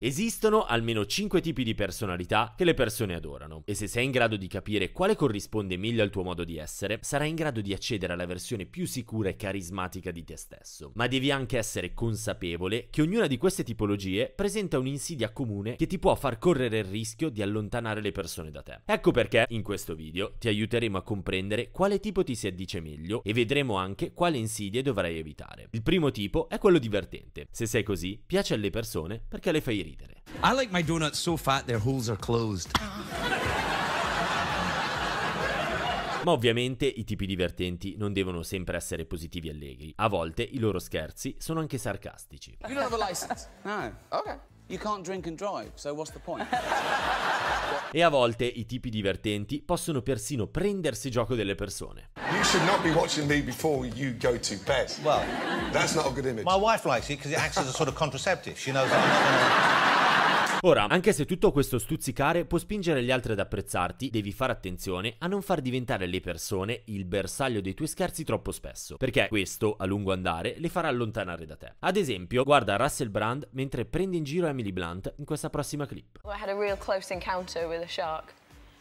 Esistono almeno 5 tipi di personalità che le persone adorano e se sei in grado di capire quale corrisponde meglio al tuo modo di essere, sarai in grado di accedere alla versione più sicura e carismatica di te stesso. Ma devi anche essere consapevole che ognuna di queste tipologie presenta un'insidia comune che ti può far correre il rischio di allontanare le persone da te. Ecco perché in questo video ti aiuteremo a comprendere quale tipo ti si addice meglio e vedremo anche quale insidie dovrai evitare. Il primo tipo è quello divertente. Se sei così, piace alle persone perché le fai ridere ridere. I like my donuts so fat their holes are closed. Ma ovviamente i tipi divertenti non devono sempre essere positivi e allegri. A volte i loro scherzi sono anche sarcastici. You don't have a license? No. Okay. You can't drink and drive, so what's the point? e a volte i tipi divertenti possono persino prendersi gioco delle persone. You should not be watching me before you go to bed. Well, that's not a good image. My wife likes it because it acts as a sort of contraceptive. She knows I'm not gonna... Ora, anche se tutto questo stuzzicare può spingere gli altri ad apprezzarti, devi fare attenzione a non far diventare le persone il bersaglio dei tuoi scherzi troppo spesso, perché questo, a lungo andare, le farà allontanare da te. Ad esempio, guarda Russell Brand mentre prende in giro Emily Blunt in questa prossima clip. Ho avuto un a real close encounter with a shark.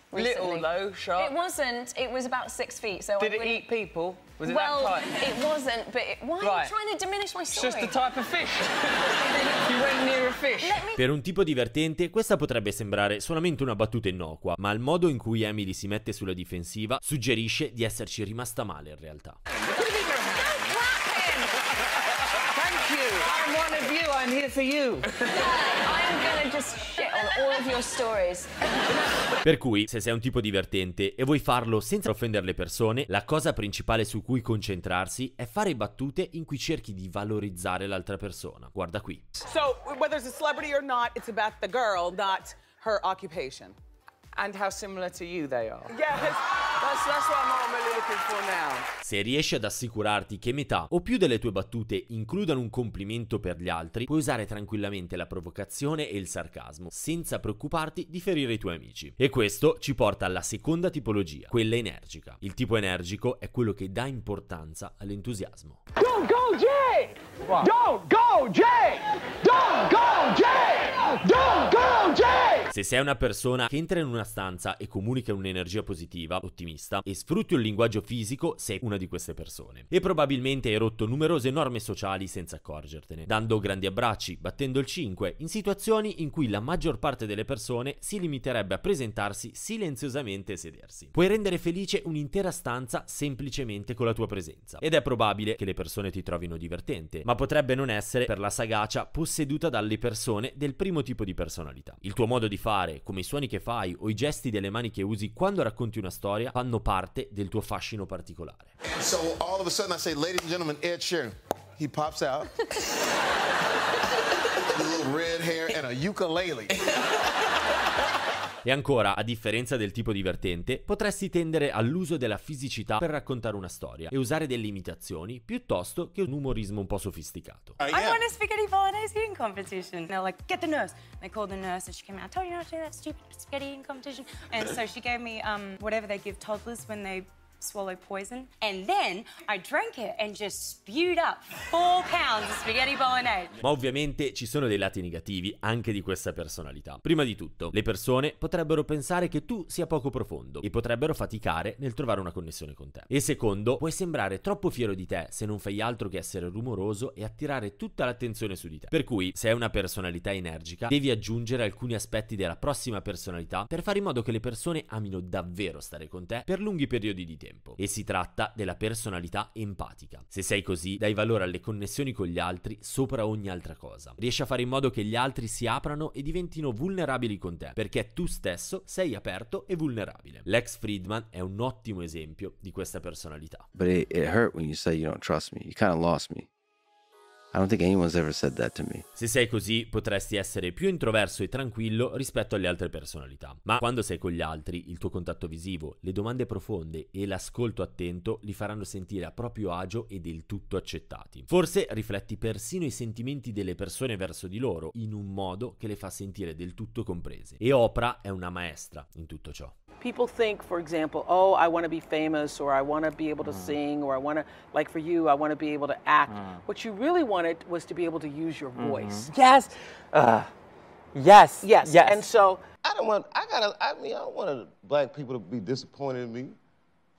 Recently. Little though, shark. It wasn't. It was about six feet. So did I it wouldn't... eat people? Was it well, that type? it wasn't. But it... why right. are you trying to diminish my story? It's just the type of fish. you went near per un tipo divertente, questa potrebbe sembrare solamente una battuta innocua, ma il modo in cui Emily si mette sulla difensiva suggerisce di esserci rimasta male in realtà. you, I'm here for you. I'm gonna just shit on all of your stories. Per cui, se sei un tipo divertente e vuoi farlo senza offendere le persone, la cosa principale su cui concentrarsi è fare battute in cui cerchi di valorizzare l'altra persona. Guarda qui. So, whether it's a celebrity or not, it's about the girl, not her occupation and how similar to you they are. Yes. That's, that's what I'm really looking for now. Se riesci ad assicurarti che metà o più delle tue battute includano un complimento per gli altri, puoi usare tranquillamente la provocazione e il sarcasmo, senza preoccuparti di ferire i tuoi amici. E questo ci porta alla seconda tipologia, quella energica. Il tipo energico è quello che dà importanza all'entusiasmo. Don't go Jay! Don't go Jay! Don't go Jay! Se sei una persona che entra in una stanza e comunica un'energia positiva, ottimista, e sfrutti un linguaggio fisico, sei una di queste persone. E probabilmente hai rotto numerose norme sociali senza accorgertene, dando grandi abbracci, battendo il 5, in situazioni in cui la maggior parte delle persone si limiterebbe a presentarsi silenziosamente e sedersi. Puoi rendere felice un'intera stanza semplicemente con la tua presenza. Ed è probabile che le persone ti trovino divertente, ma potrebbe non essere per la sagacia posseduta dalle persone del primo ottimo tipo di personalità. Il tuo modo di fare, come i suoni che fai o i gesti delle mani che usi quando racconti una storia, fanno parte del tuo fascino particolare. So all of a sudden I say, ladies and gentlemen, Ed Sheeran. He pops out. a little red hair and a ukulele. E ancora, a differenza del tipo divertente, potresti tendere all'uso della fisicità per raccontare una storia e usare delle imitazioni piuttosto che un umorismo un po' sofisticato. Uh, yeah. I won a spaghetti bolognese eating competition. And they're like, get the nurse. And I called the nurse and she came out, I told you not to do that stupid spaghetti eating competition. And so she gave me um, whatever they give toddlers when they swallow poison. And then I drank it and just spewed up four pounds of spaghetti bolognese. Ma ovviamente ci sono dei lati negativi anche di questa personalità. Prima di tutto, le persone potrebbero pensare che tu sia poco profondo e potrebbero faticare nel trovare una connessione con te. E secondo, puoi sembrare troppo fiero di te se non fai altro che essere rumoroso e attirare tutta l'attenzione su di te. Per cui, se hai una personalità energica, devi aggiungere alcuni aspetti della prossima personalità per fare in modo che le persone amino davvero stare con te per lunghi periodi di tempo tempo e si tratta della personalità empatica. Se sei così, dai valore alle connessioni con gli altri sopra ogni altra cosa. Riesci a fare in modo che gli altri si aprano e diventino vulnerabili con te, perché tu stesso sei aperto e vulnerabile. Lex Friedman è un ottimo esempio di questa personalità. But it, it hurt when you say you don't trust me. You kind of lost me. I don't think anyone's ever said that to me. Se sei così, potresti essere più introverso e tranquillo rispetto alle altre personalità. Ma quando sei con gli altri, il tuo contatto visivo, le domande profonde e l'ascolto attento li faranno sentire a proprio agio e del tutto accettati. Forse rifletti persino i sentimenti delle persone verso di loro in un modo che le fa sentire del tutto comprese. E Oprah è una maestra in tutto ciò. people think, for example, oh, I want to be famous, or I want to be able to mm. sing, or I want to, like for you, I want to be able to act. Mm. What you really wanted was to be able to use your mm-hmm. voice. Mm-hmm. Yes. Uh, yes. Yes. Yes. And so I don't want. I gotta. I mean, I don't want black people to be disappointed in me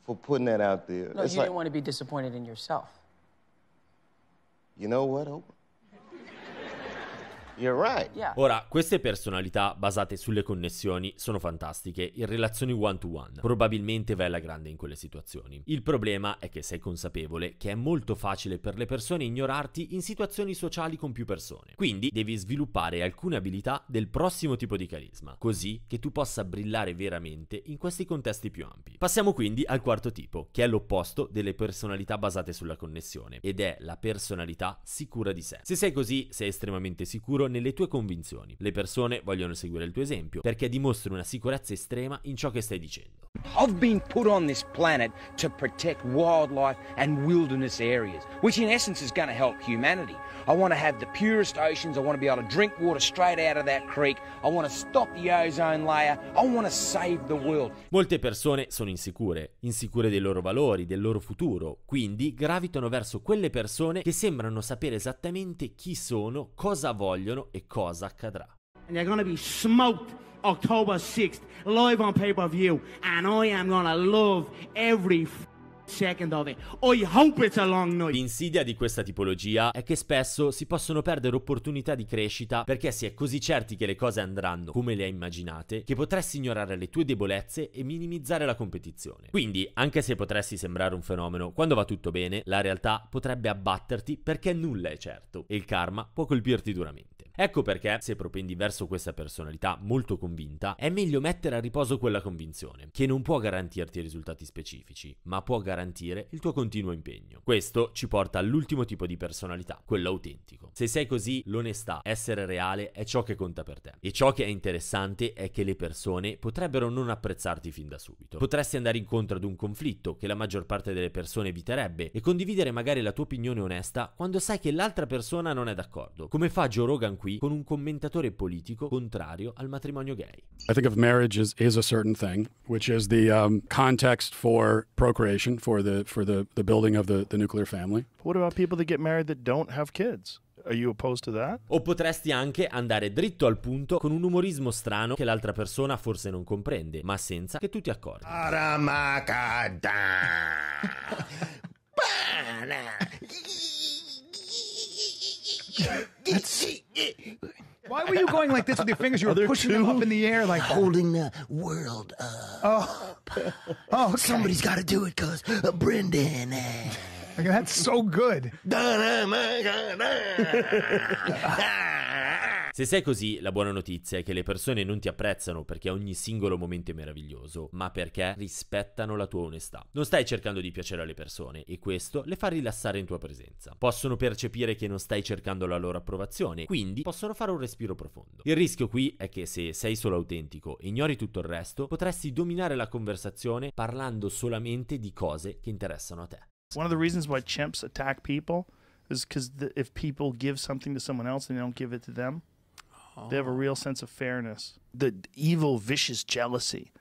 for putting that out there. No, it's you like, didn't want to be disappointed in yourself. You know what, Oprah? Right. Yeah. Ora, queste personalità basate sulle connessioni sono fantastiche in relazioni one-to-one. Probabilmente vai alla grande in quelle situazioni. Il problema è che sei consapevole che è molto facile per le persone ignorarti in situazioni sociali con più persone. Quindi devi sviluppare alcune abilità del prossimo tipo di carisma, così che tu possa brillare veramente in questi contesti più ampi. Passiamo quindi al quarto tipo, che è l'opposto delle personalità basate sulla connessione, ed è la personalità sicura di sé. Se sei così, sei estremamente sicuro nelle tue convinzioni. Le persone vogliono seguire il tuo esempio perché dimostri una sicurezza estrema in ciò che stai dicendo. I've been put on this planet to protect wildlife and wilderness areas, which in essence is going to help humanity. I want to have the purest oceans, I want to be able to drink water straight out of that creek, I want to stop the ozone layer, I want to save the world. Molte persone sono insicure, insicure dei loro valori, del loro futuro, quindi gravitano verso quelle persone che sembrano sapere esattamente chi sono, cosa vogliono vogliono e cosa accadrà. And they're gonna be smoked October 6th, live on pay-per-view, and I am gonna love every second of it. I hope it's a long night. L'insidia di questa tipologia è che spesso si possono perdere opportunità di crescita perché si è così certi che le cose andranno come le hai immaginate che potresti ignorare le tue debolezze e minimizzare la competizione. Quindi, anche se potresti sembrare un fenomeno, quando va tutto bene, la realtà potrebbe abbatterti perché nulla è certo e il karma può colpirti duramente. Ecco perché, se propendi verso questa personalità molto convinta, è meglio mettere a riposo quella convinzione, che non può garantirti risultati specifici, ma può garantire il tuo continuo impegno. Questo ci porta all'ultimo tipo di personalità, quello autentico. Se sei così, l'onestà, essere reale, è ciò che conta per te. E ciò che è interessante è che le persone potrebbero non apprezzarti fin da subito. Potresti andare incontro ad un conflitto che la maggior parte delle persone eviterebbe e condividere magari la tua opinione onesta quando sai che l'altra persona non è d'accordo. Come fa Joe Rogan qui qui con un commentatore politico contrario al matrimonio gay. I think of marriage as, is a certain thing, which is the um, context for procreation, for the, for the, the building of the, the nuclear family. What about people that get married that don't have kids? O potresti anche andare dritto al punto con un umorismo strano che l'altra persona forse non comprende, ma senza che tu ti accorgi. Aramacadà! Pana! Why were you going like this with your fingers? You were pushing them up in the air, like holding the world up. Oh, oh, oh okay. somebody's got to do it, cause uh, Brendan. Uh, Okay, that's so good. Se sei così, la buona notizia è che le persone non ti apprezzano perché ogni singolo momento è meraviglioso, ma perché rispettano la tua onestà. Non stai cercando di piacere alle persone e questo le fa rilassare in tua presenza. Possono percepire che non stai cercando la loro approvazione, quindi possono fare un respiro profondo. Il rischio qui è che se sei solo autentico e ignori tutto il resto, potresti dominare la conversazione parlando solamente di cose che interessano a te. One of the reasons why chimps attack people is because if people give something to someone else and they don't give it to them, Oh. They have a real sense of fairness. The evil, vicious jealousy.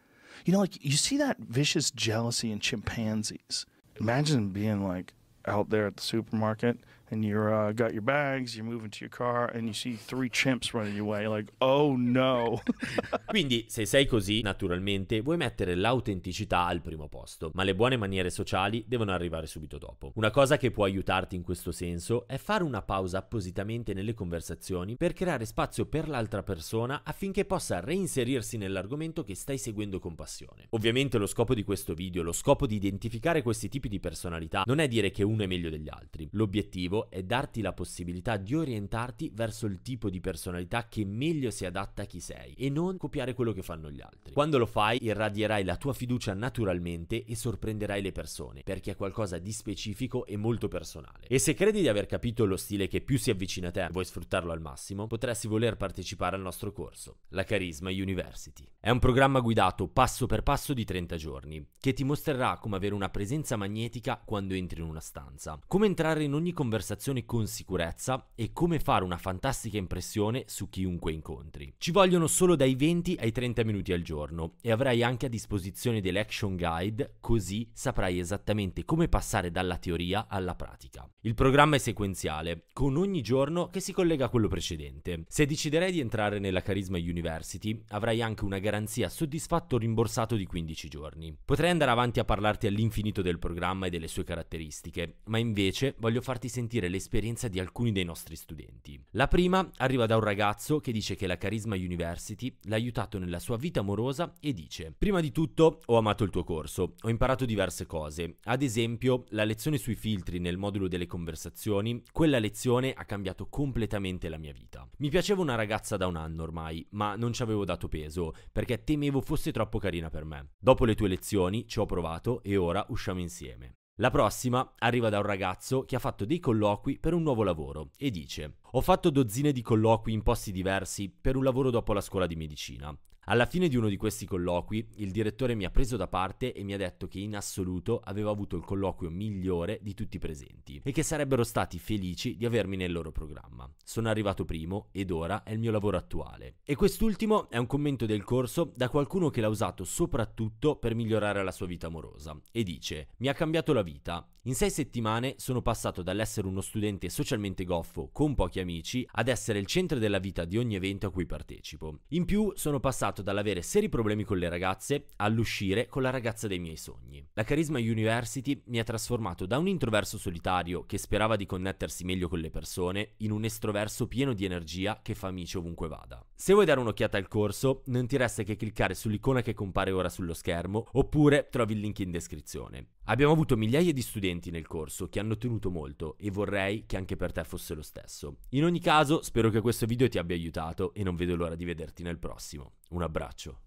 You know, like you see that vicious jealousy in chimpanzees. Imagine being like out there at the supermarket and you're uh, got your bags, you're moving to your car and you see three chimps running your way like oh no. Quindi se sei così, naturalmente vuoi mettere l'autenticità al primo posto, ma le buone maniere sociali devono arrivare subito dopo. Una cosa che può aiutarti in questo senso è fare una pausa appositamente nelle conversazioni per creare spazio per l'altra persona affinché possa reinserirsi nell'argomento che stai seguendo con passione. Ovviamente lo scopo di questo video, lo scopo di identificare questi tipi di personalità non è dire che uno è meglio degli altri. L'obiettivo obiettivo è darti la possibilità di orientarti verso il tipo di personalità che meglio si adatta a chi sei e non copiare quello che fanno gli altri. Quando lo fai irradierai la tua fiducia naturalmente e sorprenderai le persone perché è qualcosa di specifico e molto personale. E se credi di aver capito lo stile che più si avvicina a te e vuoi sfruttarlo al massimo, potresti voler partecipare al nostro corso, la Carisma University. È un programma guidato passo per passo di 30 giorni che ti mostrerà come avere una presenza magnetica quando entri in una stanza, come entrare in ogni conversazione conversazione con sicurezza e come fare una fantastica impressione su chiunque incontri. Ci vogliono solo dai 20 ai 30 minuti al giorno e avrai anche a disposizione delle action guide, così saprai esattamente come passare dalla teoria alla pratica. Il programma è sequenziale, con ogni giorno che si collega a quello precedente. Se deciderai di entrare nella Carisma University, avrai anche una garanzia soddisfatto rimborsato di 15 giorni. Potrei andare avanti a parlarti all'infinito del programma e delle sue caratteristiche, ma invece voglio farti sentire sentire l'esperienza di alcuni dei nostri studenti. La prima arriva da un ragazzo che dice che la Carisma University l'ha aiutato nella sua vita amorosa e dice: Prima di tutto ho amato il tuo corso, ho imparato diverse cose, ad esempio la lezione sui filtri nel modulo delle conversazioni, quella lezione ha cambiato completamente la mia vita. Mi piaceva una ragazza da un anno ormai, ma non ci avevo dato peso perché temevo fosse troppo carina per me. Dopo le tue lezioni ci ho provato e ora usciamo insieme. La prossima arriva da un ragazzo che ha fatto dei colloqui per un nuovo lavoro e dice: Ho fatto dozzine di colloqui in posti diversi per un lavoro dopo la scuola di medicina. Alla fine di uno di questi colloqui, il direttore mi ha preso da parte e mi ha detto che in assoluto aveva avuto il colloquio migliore di tutti i presenti e che sarebbero stati felici di avermi nel loro programma. Sono arrivato primo ed ora è il mio lavoro attuale. E quest'ultimo è un commento del corso da qualcuno che l'ha usato soprattutto per migliorare la sua vita amorosa e dice: "Mi ha cambiato la vita. In sei settimane sono passato dall'essere uno studente socialmente goffo con pochi amici ad essere il centro della vita di ogni evento a cui partecipo. In più sono passato dall'avere seri problemi con le ragazze all'uscire con la ragazza dei miei sogni. La Carisma University mi ha trasformato da un introverso solitario che sperava di connettersi meglio con le persone in un estroverso pieno di energia che fa amici ovunque vada. Se vuoi dare un'occhiata al corso, non ti resta che cliccare sull'icona che compare ora sullo schermo oppure trovi il link in descrizione. Abbiamo avuto migliaia di studenti eventi nel corso che hanno tenuto molto e vorrei che anche per te fosse lo stesso. In ogni caso, spero che questo video ti abbia aiutato e non vedo l'ora di vederti nel prossimo. Un abbraccio.